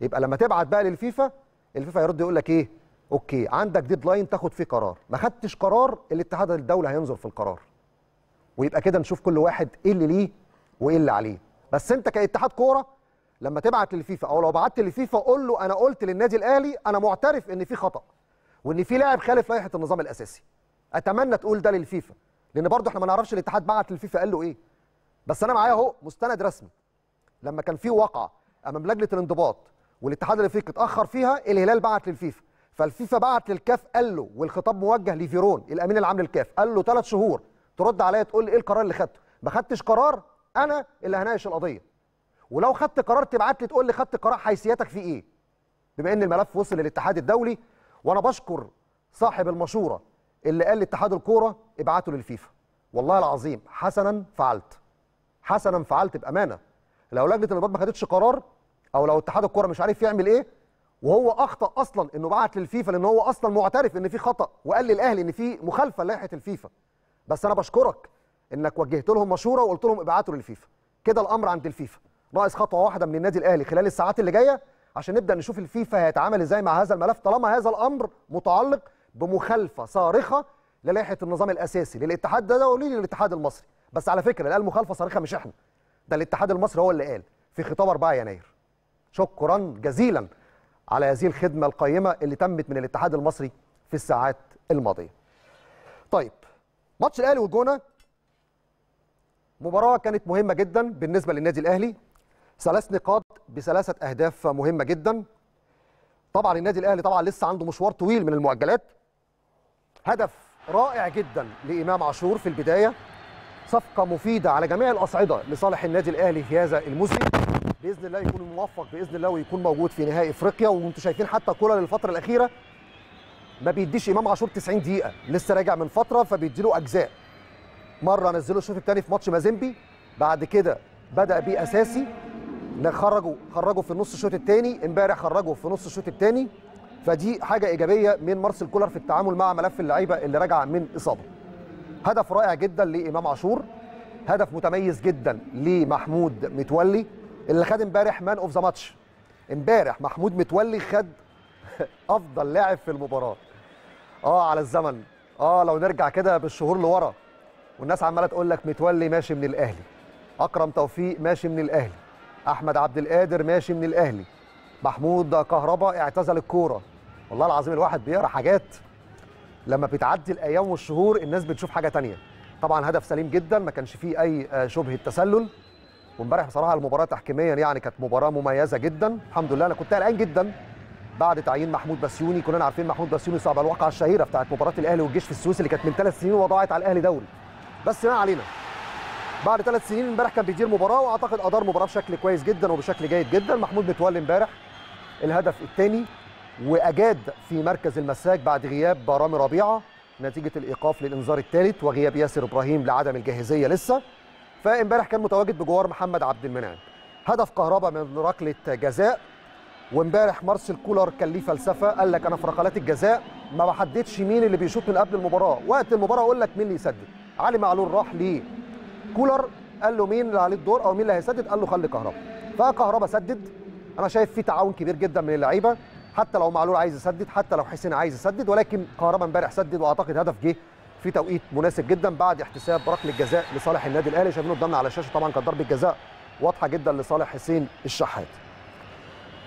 يبقى لما تبعت بقى للفيفا الفيفا يرد يقول لك ايه اوكي عندك ديدلاين تاخد فيه قرار ما خدتش قرار الاتحاد الدولي هينظر في القرار ويبقى كده نشوف كل واحد ايه اللي ليه وايه اللي عليه بس انت كاتحاد كوره لما تبعت للفيفا او لو بعت للفيفا قول له انا قلت للنادي الاهلي انا معترف ان في خطا وان في لاعب خالف لائحه النظام الاساسي اتمنى تقول ده للفيفا لان برضه احنا ما نعرفش الاتحاد بعت للفيفا قال له ايه بس انا معايا اهو مستند رسمي لما كان في وقعه امام لجنه الانضباط والاتحاد الافريقي اتاخر فيها الهلال بعت للفيفا فالفيفا بعت للكاف قال له والخطاب موجه لفيرون الامين العام للكاف قال له ثلاث شهور ترد عليا تقول لي ايه القرار اللي خدته ما خدتش قرار انا اللي هناقش القضيه ولو خدت قرار تبعت لي تقول لي خدت قرار حيثياتك فيه ايه بما ان الملف وصل للاتحاد الدولي وانا بشكر صاحب المشوره اللي قال لاتحاد الكوره ابعته للفيفا والله العظيم حسنا فعلت حسنا فعلت بامانه لو لجنه الانضباط ما خدتش قرار او لو اتحاد الكوره مش عارف يعمل ايه وهو اخطا اصلا انه بعت للفيفا لان هو اصلا معترف ان في خطا وقال للاهلي ان في مخالفه لائحه الفيفا بس انا بشكرك انك وجهت لهم مشوره وقلت لهم ابعتوا للفيفا كده الامر عند الفيفا ناقص خطوه واحده من النادي الاهلي خلال الساعات اللي جايه عشان نبدا نشوف الفيفا هيتعامل ازاي مع هذا الملف طالما هذا الامر متعلق بمخالفه صارخه للائحه النظام الاساسي للاتحاد ده دولي للاتحاد المصري بس على فكره اللي قال مخالفه صارخه مش احنا ده الاتحاد المصري هو اللي قال في خطاب 4 يناير شكرا جزيلا على هذه الخدمه القيمه اللي تمت من الاتحاد المصري في الساعات الماضيه طيب ماتش الاهلي والجونه مباراه كانت مهمه جدا بالنسبه للنادي الاهلي ثلاث نقاط بثلاثه اهداف مهمه جدا طبعا النادي الاهلي طبعا لسه عنده مشوار طويل من المؤجلات هدف رائع جدا لإمام عاشور في البداية صفقة مفيدة على جميع الأصعدة لصالح النادي الأهلي في هذا الموسم بإذن الله يكون موفق بإذن الله ويكون موجود في نهائي إفريقيا وأنتم شايفين حتى كولر الفترة الأخيرة ما بيديش إمام عاشور 90 دقيقة لسه راجع من فترة فبيديله أجزاء مرة نزله الشوط الثاني في ماتش مازيمبي بعد كده بدأ بيه أساسي خرجوا خرجوا في نص الشوط الثاني امبارح خرجوا في نص الشوط الثاني فدي حاجه ايجابيه من مارسيل كولر في التعامل مع ملف اللعيبه اللي راجعه من اصابه هدف رائع جدا لامام عاشور هدف متميز جدا لمحمود متولي اللي خد امبارح مان اوف ذا ماتش امبارح محمود متولي خد *laughs* افضل لاعب في المباراه اه على الزمن اه لو نرجع كده بالشهور لورا والناس عماله تقول لك متولي ماشي من الاهلي اكرم توفيق ماشي من الاهلي احمد عبد القادر ماشي من الاهلي محمود كهربا اعتزل الكوره والله العظيم الواحد بيقرا حاجات لما بتعدي الايام والشهور الناس بتشوف حاجه تانية طبعا هدف سليم جدا ما كانش فيه اي آه، شبهه تسلل وامبارح بصراحه المباراه تحكيميا يعني كانت مباراه مميزه جدا الحمد لله انا كنت قلقان جدا بعد تعيين محمود بسيوني كلنا عارفين محمود بسيوني صعب الواقعه الشهيره بتاعت مباراه الاهلي والجيش في السويس اللي كانت من ثلاث سنين وضاعت على الاهلي دوري بس ما علينا بعد ثلاث سنين امبارح كان بيدير مباراه واعتقد ادار مباراه بشكل كويس جدا وبشكل جيد جدا محمود متولي امبارح الهدف الثاني واجاد في مركز المساك بعد غياب رامي ربيعه نتيجه الايقاف للانذار الثالث وغياب ياسر ابراهيم لعدم الجاهزيه لسه فامبارح كان متواجد بجوار محمد عبد المنعم هدف كهربا من ركله جزاء وامبارح مارسيل كولر كان ليه فلسفه قال لك انا في ركلات الجزاء ما بحددش مين اللي بيشوط من قبل المباراه وقت المباراه اقول لك مين اللي يسدد علي معلول راح ليه كولر قال له مين اللي عليه الدور او مين اللي هيسدد قال له خلي كهربا فكهربا سدد انا شايف في تعاون كبير جدا من اللعيبه حتى لو معلول عايز يسدد حتى لو حسين عايز يسدد ولكن كهربا امبارح سدد واعتقد هدف جه في توقيت مناسب جدا بعد احتساب ركله جزاء لصالح النادي الاهلي شايفينه قدامنا على الشاشه طبعا كانت ضربه جزاء واضحه جدا لصالح حسين الشحات.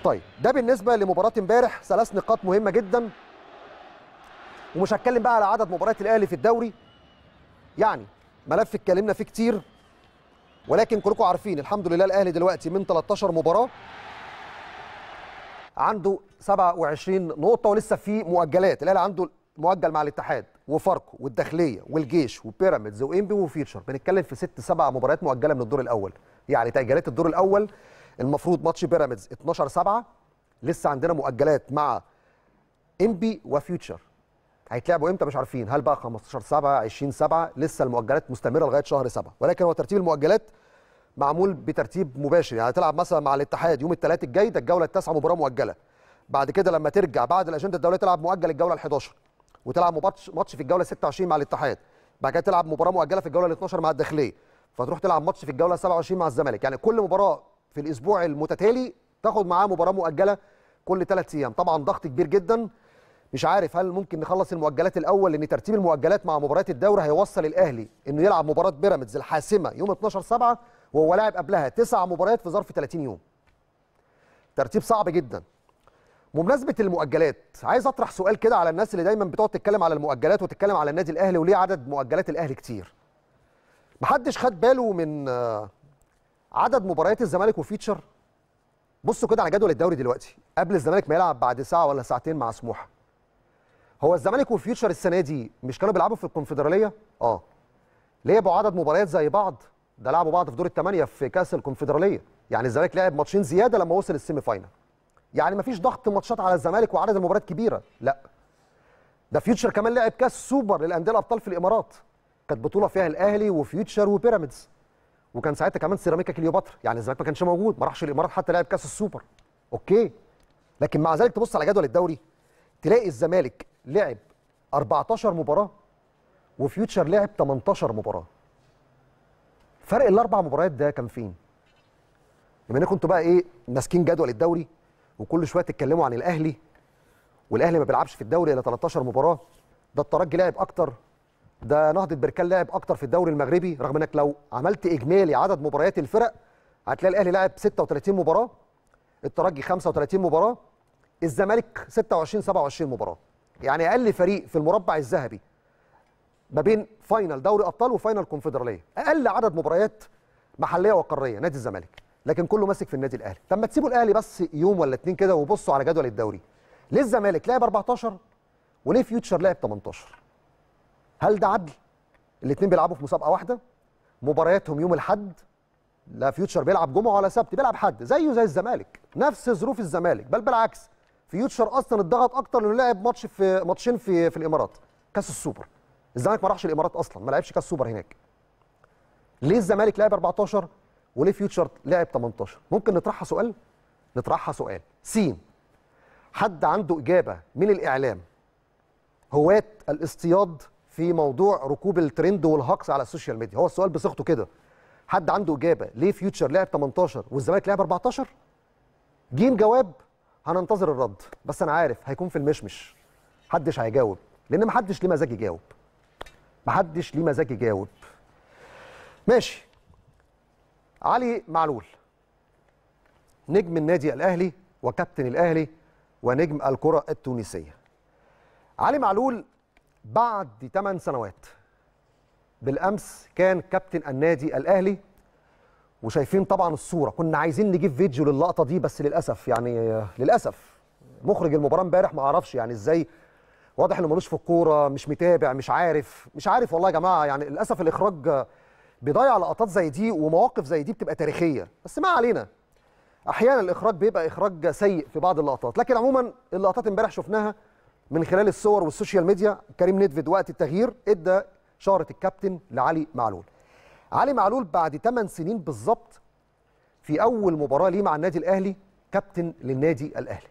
طيب ده بالنسبه لمباراه امبارح ثلاث نقاط مهمه جدا ومش هتكلم بقى على عدد مباريات الاهلي في الدوري يعني ملف اتكلمنا فيه كتير ولكن كلكم عارفين الحمد لله الاهلي دلوقتي من 13 مباراه عنده 27 نقطه ولسه في مؤجلات الاهلي عنده مؤجل مع الاتحاد وفاركو والداخليه والجيش وبيراميدز وانبي وفيوتشر بنتكلم في ست سبع مباريات مؤجله من الدور الاول يعني تاجيلات الدور الاول المفروض ماتش بيراميدز 12 7 لسه عندنا مؤجلات مع انبي وفيوتشر هيتلعبوا امتى مش عارفين هل بقى 15 7 20 7 لسه المؤجلات مستمره لغايه شهر 7 ولكن هو ترتيب المؤجلات معمول بترتيب مباشر يعني هتلعب مثلا مع الاتحاد يوم الثلاث الجاي ده الجوله التاسعه مباراه مؤجله بعد كده لما ترجع بعد الاجنده الدوليه تلعب مؤجل الجوله ال11 وتلعب ماتش ماتش في الجوله 26 مع الاتحاد بعد كده تلعب مباراه مؤجله في الجوله ال12 مع الداخليه فتروح تلعب ماتش في الجوله 27 مع الزمالك يعني كل مباراه في الاسبوع المتتالي تاخد معاه مباراه مؤجله كل ثلاث ايام طبعا ضغط كبير جدا مش عارف هل ممكن نخلص المؤجلات الاول لان ترتيب المؤجلات مع مباريات الدوري هيوصل الاهلي انه يلعب مباراه بيراميدز الحاسمه يوم 12 7 وهو لاعب قبلها تسع مباريات في ظرف 30 يوم ترتيب صعب جدا بمناسبه المؤجلات عايز اطرح سؤال كده على الناس اللي دايما بتقعد تتكلم على المؤجلات وتتكلم على النادي الاهلي وليه عدد مؤجلات الاهلي كتير محدش خد باله من آه، عدد مباريات الزمالك وفيتشر بصوا كده على جدول الدوري دلوقتي قبل الزمالك ما يلعب بعد ساعه ولا ساعتين مع سموحه هو الزمالك وفيوتشر السنه دي مش كانوا بيلعبوا في الكونفدراليه اه ليه عدد مباريات زي بعض ده لعبوا بعض في دور الثمانيه في كاس الكونفدراليه يعني الزمالك لعب ماتشين زياده لما وصل السيمي فاينل يعني مفيش ضغط ماتشات على الزمالك وعدد المباريات كبيره لا ده فيوتشر كمان لعب كاس سوبر للانديه الابطال في الامارات كانت بطوله فيها الاهلي وفيوتشر وبيراميدز وكان ساعتها كمان سيراميكا كليوباترا يعني الزمالك ما كانش موجود ما راحش الامارات حتى لعب كاس السوبر اوكي لكن مع ذلك تبص على جدول الدوري تلاقي الزمالك لعب 14 مباراه وفيوتشر لعب 18 مباراه فرق الاربع مباريات ده كان فين؟ لما انا كنتوا بقى ايه ماسكين جدول الدوري وكل شويه تتكلموا عن الاهلي والاهلي ما بيلعبش في الدوري الا 13 مباراه ده الترجي لعب اكتر ده نهضه بركان لعب اكتر في الدوري المغربي رغم انك لو عملت اجمالي عدد مباريات الفرق هتلاقي الاهلي لعب 36 مباراه الترجي 35 مباراه الزمالك 26 27 مباراه يعني اقل فريق في المربع الذهبي ما بين فاينل دوري ابطال وفاينل كونفدراليه اقل عدد مباريات محليه وقاريه نادي الزمالك لكن كله ماسك في النادي الاهلي طب ما تسيبوا الاهلي بس يوم ولا اتنين كده وبصوا على جدول الدوري ليه الزمالك لعب 14 وليه فيوتشر لعب 18 هل ده عدل الاثنين بيلعبوا في مسابقه واحده مبارياتهم يوم الاحد لا فيوتشر بيلعب جمعه ولا سبت بيلعب حد زيه زي الزمالك نفس ظروف الزمالك بل بالعكس فيوتشر اصلا اتضغط اكتر لانه لعب ماتش في ماتشين في في الامارات كاس السوبر الزمالك ما راحش الامارات اصلا ما لعبش كاس سوبر هناك ليه الزمالك لعب 14 وليه فيوتشر لعب 18 ممكن نطرحها سؤال نطرحها سؤال سين حد عنده اجابه من الاعلام هواة الاصطياد في موضوع ركوب الترند والهقص على السوشيال ميديا هو السؤال بصيغته كده حد عنده اجابه ليه فيوتشر لعب 18 والزمالك لعب 14 جيم جواب هننتظر الرد بس انا عارف هيكون في المشمش محدش هيجاوب لان محدش ليه مزاج يجاوب محدش ليه مزاج يجاوب ماشي علي معلول نجم النادي الاهلي وكابتن الاهلي ونجم الكره التونسيه علي معلول بعد 8 سنوات بالامس كان كابتن النادي الاهلي وشايفين طبعا الصوره كنا عايزين نجيب فيديو للقطه دي بس للاسف يعني للاسف مخرج المباراه امبارح ما عرفش يعني ازاي واضح انه ملوش في الكوره مش متابع مش عارف مش عارف والله يا جماعه يعني للاسف الاخراج بيضيع لقطات زي دي ومواقف زي دي بتبقى تاريخيه بس ما علينا احيانا الاخراج بيبقى اخراج سيء في بعض اللقطات لكن عموما اللقطات امبارح شفناها من خلال الصور والسوشيال ميديا كريم نيدفيد وقت التغيير ادى شاره الكابتن لعلي معلول علي معلول بعد 8 سنين بالظبط في اول مباراه ليه مع النادي الاهلي كابتن للنادي الاهلي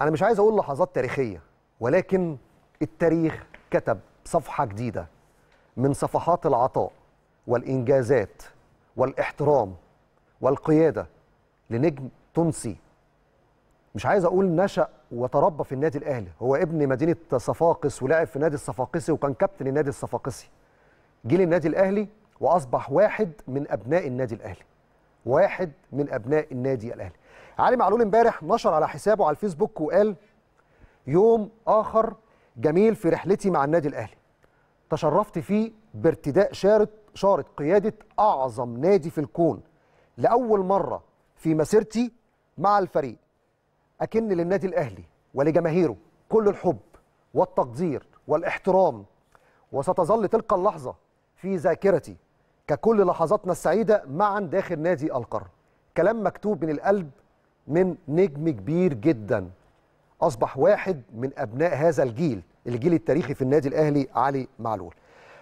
انا مش عايز اقول لحظات تاريخيه ولكن التاريخ كتب صفحة جديدة من صفحات العطاء والإنجازات والاحترام والقيادة لنجم تونسي مش عايز أقول نشأ وتربى في النادي الأهلي هو ابن مدينة صفاقس ولعب في نادي الصفاقسي وكان كابتن النادي الصفاقسي جه للنادي الأهلي وأصبح واحد من أبناء النادي الأهلي واحد من أبناء النادي الأهلي علي معلول امبارح نشر على حسابه على الفيسبوك وقال يوم آخر جميل في رحلتي مع النادي الأهلي تشرفت فيه بارتداء شارط شارط قيادة أعظم نادي في الكون لأول مرة في مسيرتي مع الفريق أكن للنادي الأهلي ولجماهيره كل الحب والتقدير والاحترام وستظل تلك اللحظة في ذاكرتي ككل لحظاتنا السعيدة معا داخل نادي القرن كلام مكتوب من القلب من نجم كبير جداً اصبح واحد من ابناء هذا الجيل الجيل التاريخي في النادي الاهلي علي معلول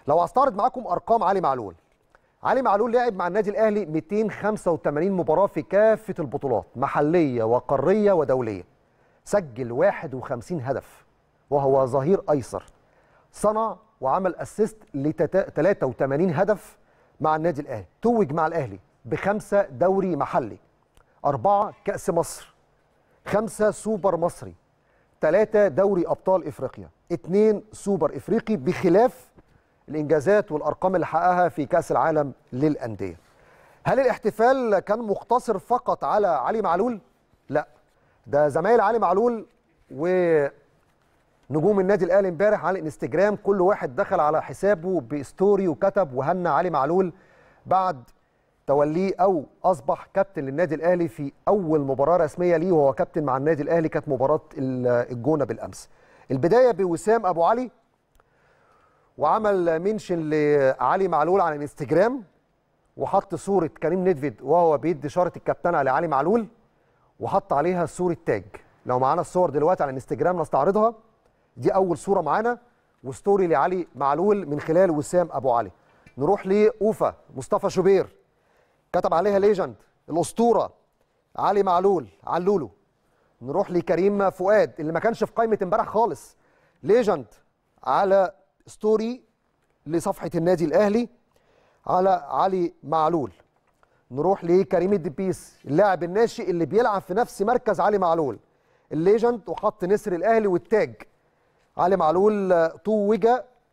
لو هستعرض معاكم ارقام علي معلول علي معلول لعب مع النادي الاهلي 285 مباراه في كافه البطولات محليه وقاريه ودوليه سجل 51 هدف وهو ظهير ايسر صنع وعمل اسيست ل 83 هدف مع النادي الاهلي توج مع الاهلي بخمسه دوري محلي أربعة كأس مصر خمسة سوبر مصري ثلاثة دوري أبطال إفريقيا اثنين سوبر إفريقي بخلاف الإنجازات والأرقام اللي حققها في كأس العالم للأندية هل الاحتفال كان مقتصر فقط على علي معلول؟ لا ده زمايل علي معلول ونجوم النادي الأهلي امبارح على الانستجرام كل واحد دخل على حسابه بستوري وكتب وهنى علي معلول بعد توليه او اصبح كابتن للنادي الاهلي في اول مباراه رسميه ليه وهو كابتن مع النادي الاهلي كانت مباراه الجونه بالامس البدايه بوسام ابو علي وعمل منشن لعلي معلول على الانستجرام وحط صوره كريم نيدفيد وهو بيدي شاره الكابتنه لعلي معلول وحط عليها صوره تاج لو معانا الصور دلوقتي على الانستجرام نستعرضها دي اول صوره معانا وستوري لعلي معلول من خلال وسام ابو علي نروح لاوفا مصطفى شوبير كتب عليها ليجند الاسطوره علي معلول علولو نروح لكريم فؤاد اللي ما كانش في قائمه امبارح خالص ليجند على ستوري لصفحه النادي الاهلي على علي معلول نروح لكريم الدبيس اللاعب الناشئ اللي بيلعب في نفس مركز علي معلول الليجند وحط نسر الاهلي والتاج علي معلول توج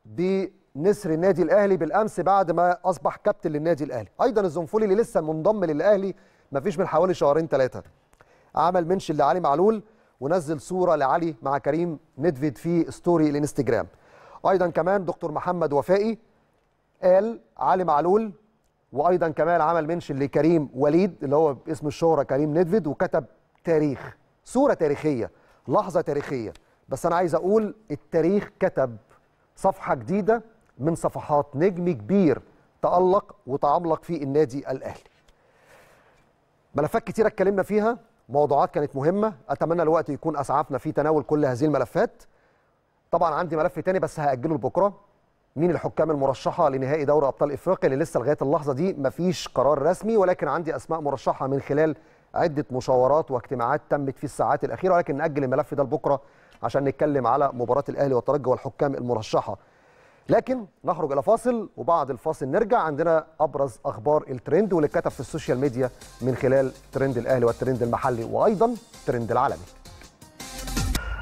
ب نسر النادي الاهلي بالامس بعد ما اصبح كابتن للنادي الاهلي ايضا الزنفولي اللي لسه منضم للاهلي ما فيش من حوالي شهرين ثلاثه عمل منشن لعلي معلول ونزل صوره لعلي مع كريم ندفيد في ستوري الانستجرام ايضا كمان دكتور محمد وفائي قال علي معلول وايضا كمان عمل منشن لكريم وليد اللي هو باسم الشهره كريم ندفيد وكتب تاريخ صوره تاريخيه لحظه تاريخيه بس انا عايز اقول التاريخ كتب صفحه جديده من صفحات نجم كبير تألق وتعملق في النادي الأهلي ملفات كتيرة اتكلمنا فيها موضوعات كانت مهمة أتمنى الوقت يكون أسعفنا في تناول كل هذه الملفات طبعا عندي ملف تاني بس هأجله لبكرة مين الحكام المرشحة لنهائي دوري أبطال إفريقيا اللي لسه لغاية اللحظة دي مفيش قرار رسمي ولكن عندي أسماء مرشحة من خلال عدة مشاورات واجتماعات تمت في الساعات الأخيرة ولكن نأجل الملف ده لبكرة عشان نتكلم على مباراة الأهلي والترجي والحكام المرشحة لكن نخرج الى فاصل وبعد الفاصل نرجع عندنا ابرز اخبار الترند واللي اتكتب في السوشيال ميديا من خلال ترند الاهلي والترند المحلي وايضا الترند العالمي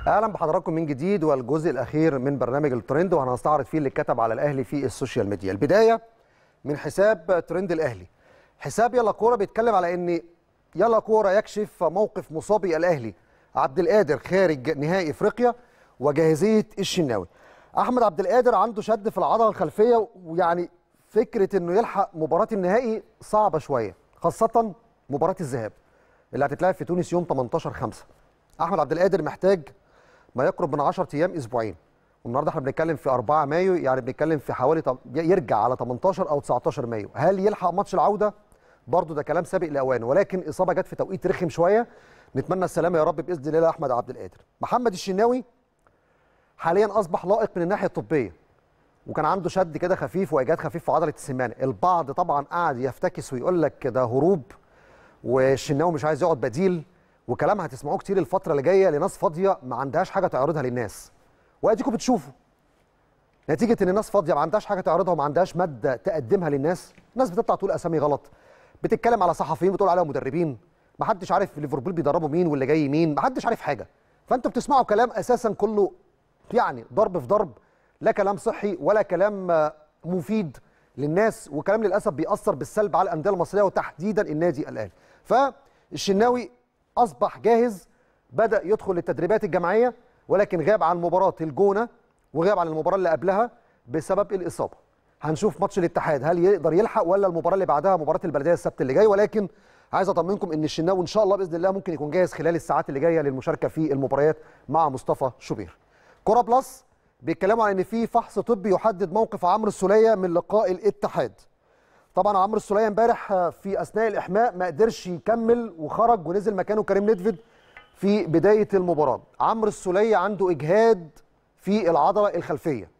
اهلا بحضراتكم من جديد والجزء الاخير من برنامج الترند وهنستعرض فيه اللي اتكتب على الاهلي في السوشيال ميديا البدايه من حساب ترند الاهلي حساب يلا كوره بيتكلم على ان يلا كوره يكشف موقف مصابي الاهلي عبد القادر خارج نهائي افريقيا وجاهزيه الشناوي احمد عبد القادر عنده شد في العضله الخلفيه ويعني فكره انه يلحق مباراه النهائي صعبه شويه خاصه مباراه الذهاب اللي هتتلعب في تونس يوم 18 5 احمد عبد القادر محتاج ما يقرب من 10 ايام اسبوعين والنهارده احنا بنتكلم في 4 مايو يعني بنتكلم في حوالي طب يرجع على 18 او 19 مايو هل يلحق ماتش العوده برضه ده كلام سابق لاوانه ولكن اصابه جت في توقيت رخم شويه نتمنى السلامه يا رب باذن الله احمد عبد القادر محمد الشناوي حاليا اصبح لائق من الناحيه الطبيه وكان عنده شد كده خفيف واجهاد خفيف في عضله السمانه البعض طبعا قعد يفتكس ويقول لك ده هروب والشناوي مش عايز يقعد بديل وكلام هتسمعوه كتير الفتره اللي جايه لناس فاضيه ما عندهاش حاجه تعرضها للناس واديكم بتشوفوا نتيجه ان الناس فاضيه ما عندهاش حاجه تعرضها وما عندهاش ماده تقدمها للناس الناس بتطلع تقول اسامي غلط بتتكلم على صحفيين بتقول عليهم مدربين ما حدش عارف ليفربول بيدربوا مين واللي جاي مين ما حدش عارف حاجه فانتوا بتسمعوا كلام اساسا كله يعني ضرب في ضرب لا كلام صحي ولا كلام آه، مفيد للناس وكلام للاسف بيأثر بالسلب على الانديه المصريه وتحديدا النادي الاهلي فالشناوي اصبح جاهز بدا يدخل للتدريبات الجماعيه ولكن غاب عن مباراه الجونه وغاب عن المباراه اللي قبلها بسبب الاصابه هنشوف ماتش الاتحاد هل يقدر يلحق ولا المباراه اللي بعدها مباراه البلديه السبت اللي جاي ولكن عايز اطمنكم ان الشناوي ان شاء الله باذن الله ممكن يكون جاهز خلال الساعات اللي جايه للمشاركه في المباريات مع مصطفى شوبير كوره بلس بيتكلموا عن ان في فحص طبي يحدد موقف عمرو السوليه من لقاء الاتحاد طبعا عمرو السوليه امبارح في اثناء الاحماء ما قدرش يكمل وخرج ونزل مكانه كريم نيدفيد في بدايه المباراه عمرو السوليه عنده اجهاد في العضله الخلفيه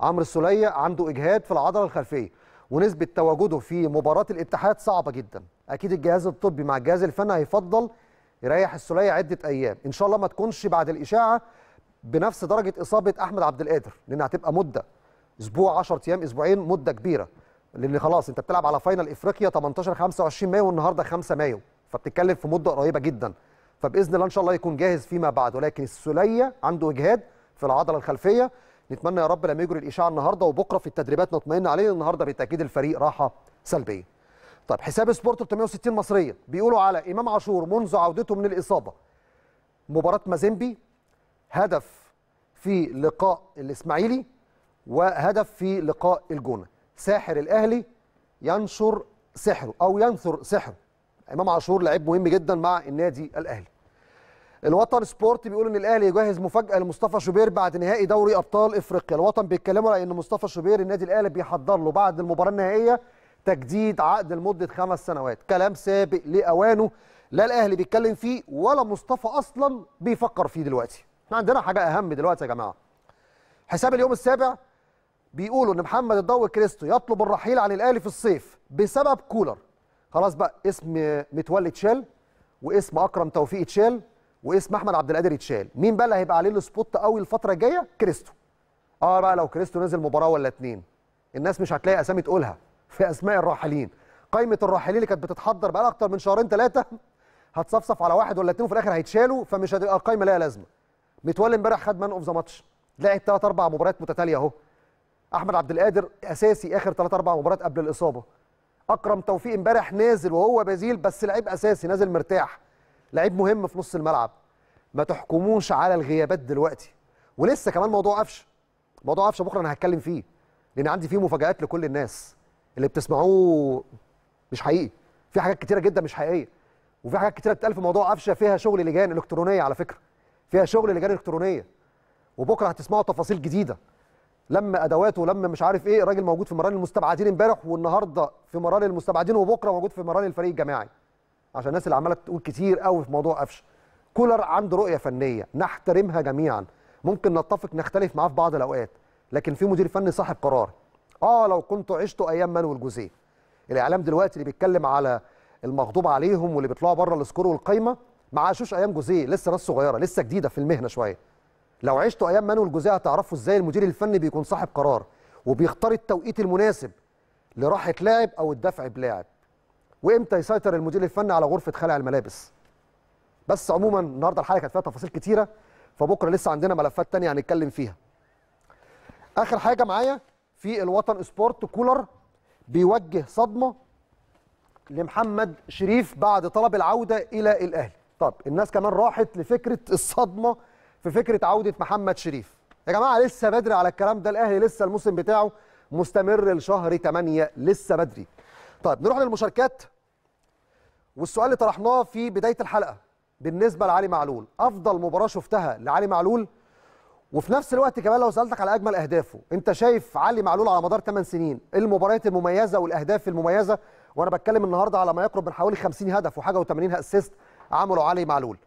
عمرو السوليه عنده اجهاد في العضله الخلفيه ونسبه تواجده في مباراه الاتحاد صعبه جدا اكيد الجهاز الطبي مع الجهاز الفني هيفضل يريح السوليه عده ايام ان شاء الله ما تكونش بعد الاشاعه بنفس درجه اصابه احمد عبد القادر لان هتبقى مده اسبوع 10 ايام اسبوعين مده كبيره لان خلاص انت بتلعب على فاينل افريقيا 18 25 مايو والنهارده 5 مايو فبتتكلم في مده قريبه جدا فباذن الله ان شاء الله يكون جاهز فيما بعد ولكن السليه عنده اجهاد في العضله الخلفيه نتمنى يا رب لما يجري الاشاعه النهارده وبكره في التدريبات نطمئن عليه النهارده بالتاكيد الفريق راحه سلبيه. طيب حساب سبورت 360 مصريه بيقولوا على امام عاشور منذ عودته من الاصابه مباراه مازيمبي هدف في لقاء الاسماعيلي وهدف في لقاء الجونه ساحر الاهلي ينشر سحره او ينثر سحره امام عاشور لعيب مهم جدا مع النادي الاهلي الوطن سبورت بيقول ان الاهلي يجهز مفاجاه لمصطفى شوبير بعد نهائي دوري ابطال افريقيا الوطن بيتكلموا على ان مصطفى شوبير النادي الاهلي بيحضر له بعد المباراه النهائيه تجديد عقد لمده خمس سنوات كلام سابق لاوانه لا الاهلي بيتكلم فيه ولا مصطفى اصلا بيفكر فيه دلوقتي احنا عندنا حاجه اهم دلوقتي يا جماعه حساب اليوم السابع بيقولوا ان محمد الضو كريستو يطلب الرحيل عن الاهلي في الصيف بسبب كولر خلاص بقى اسم متولي اتشال واسم اكرم توفيق اتشال واسم احمد عبد القادر اتشال مين بقى اللي هيبقى عليه السبوت قوي الفتره الجايه كريستو اه بقى لو كريستو نزل مباراه ولا اتنين الناس مش هتلاقي اسامي تقولها في اسماء الراحلين قائمه الراحلين اللي كانت بتتحضر بقى اكتر من شهرين ثلاثه هتصفصف على واحد ولا اتنين وفي الاخر هيتشالوا فمش هتبقى القائمه ليها لازمه متولي امبارح خد مان اوف ذا ماتش لعب ثلاث اربع مباريات متتاليه اهو احمد عبد القادر اساسي اخر ثلاث اربع مباريات قبل الاصابه اكرم توفيق امبارح نازل وهو بازيل بس لعيب اساسي نازل مرتاح لعيب مهم في نص الملعب ما تحكموش على الغيابات دلوقتي ولسه كمان موضوع قفشه موضوع قفشه بكره انا هتكلم فيه لان عندي فيه مفاجات لكل الناس اللي بتسمعوه مش حقيقي في حاجات كتيره جدا مش حقيقيه وفي حاجات كتيره بتتقال في موضوع قفشه فيها شغل لجان الكترونيه على فكره فيها شغل لجان الكترونيه وبكره هتسمعوا تفاصيل جديده لما ادواته لما مش عارف ايه الراجل موجود في مران المستبعدين امبارح والنهارده في مران المستبعدين وبكره موجود في مران الفريق الجماعي عشان الناس اللي عماله تقول كتير قوي في موضوع قفشه كولر عنده رؤيه فنيه نحترمها جميعا ممكن نتفق نختلف معاه في بعض الاوقات لكن في مدير فني صاحب قرار اه لو كنت عشت ايام مانويل جوزيه الاعلام دلوقتي اللي بيتكلم على المغضوب عليهم واللي بيطلعوا بره السكور والقايمه ما عاشوش ايام جوزيه لسه ناس صغيره لسه جديده في المهنه شويه لو عشتوا ايام مانويل جوزيه هتعرفوا ازاي المدير الفني بيكون صاحب قرار وبيختار التوقيت المناسب لراحه لاعب او الدفع بلاعب وامتى يسيطر المدير الفني على غرفه خلع الملابس بس عموما النهارده الحلقه كانت فيها تفاصيل كتيره فبكره لسه عندنا ملفات تانية هنتكلم فيها اخر حاجه معايا في الوطن سبورت كولر بيوجه صدمه لمحمد شريف بعد طلب العوده الى الاهلي طب الناس كمان راحت لفكره الصدمه في فكره عوده محمد شريف يا جماعه لسه بدري على الكلام ده الاهلي لسه الموسم بتاعه مستمر لشهر 8 لسه بدري طيب نروح للمشاركات والسؤال اللي طرحناه في بدايه الحلقه بالنسبه لعلي معلول افضل مباراه شفتها لعلي معلول وفي نفس الوقت كمان لو سالتك على اجمل اهدافه انت شايف علي معلول على مدار 8 سنين المباريات المميزه والاهداف المميزه وانا بتكلم النهارده على ما يقرب من حوالي 50 هدف وحاجه و80 اسيست عمله علي معلول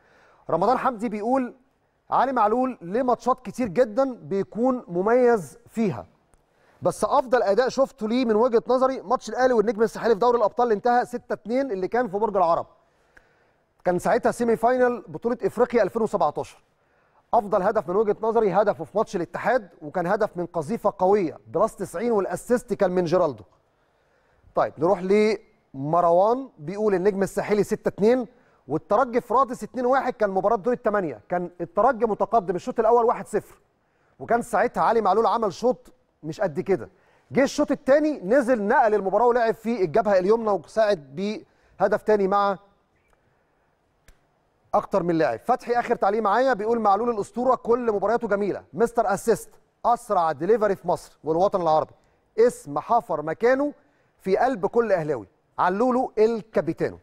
رمضان حمدي بيقول علي معلول ليه ماتشات كتير جدا بيكون مميز فيها بس افضل اداء شفته ليه من وجهه نظري ماتش الاهلي والنجم الساحلي في دوري الابطال اللي انتهى 6 2 اللي كان في برج العرب كان ساعتها سيمي فاينل بطوله افريقيا 2017 افضل هدف من وجهه نظري هدفه في ماتش الاتحاد وكان هدف من قذيفه قويه بلس 90 والاسيست كان من جيرالدو طيب نروح لمروان بيقول النجم الساحلي 6 2 والترجي في رادس 2-1 كان مباراه دور الثمانيه كان الترجي متقدم الشوط الاول 1-0 وكان ساعتها علي معلول عمل شوط مش قد كده جه الشوط الثاني نزل نقل المباراه ولعب في الجبهه اليمنى وساعد بهدف ثاني مع اكتر من لاعب فتحي اخر تعليق معايا بيقول معلول الاسطوره كل مبارياته جميله مستر اسيست اسرع ديليفري في مصر والوطن العربي اسم حفر مكانه في قلب كل اهلاوي علوله الكابيتانو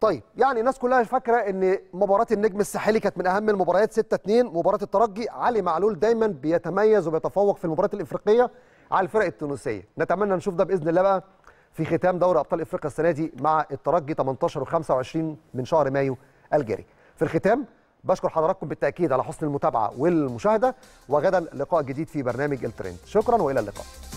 طيب يعني الناس كلها فاكره ان مباراه النجم الساحلي كانت من اهم المباريات 6 2 مباراه الترجي علي معلول دايما بيتميز وبيتفوق في المباريات الافريقيه على الفرق التونسيه نتمنى نشوف ده باذن الله بقى في ختام دوري ابطال افريقيا السنه دي مع الترجي 18 و25 من شهر مايو الجاري في الختام بشكر حضراتكم بالتاكيد على حسن المتابعه والمشاهده وغدا لقاء جديد في برنامج الترند شكرا والى اللقاء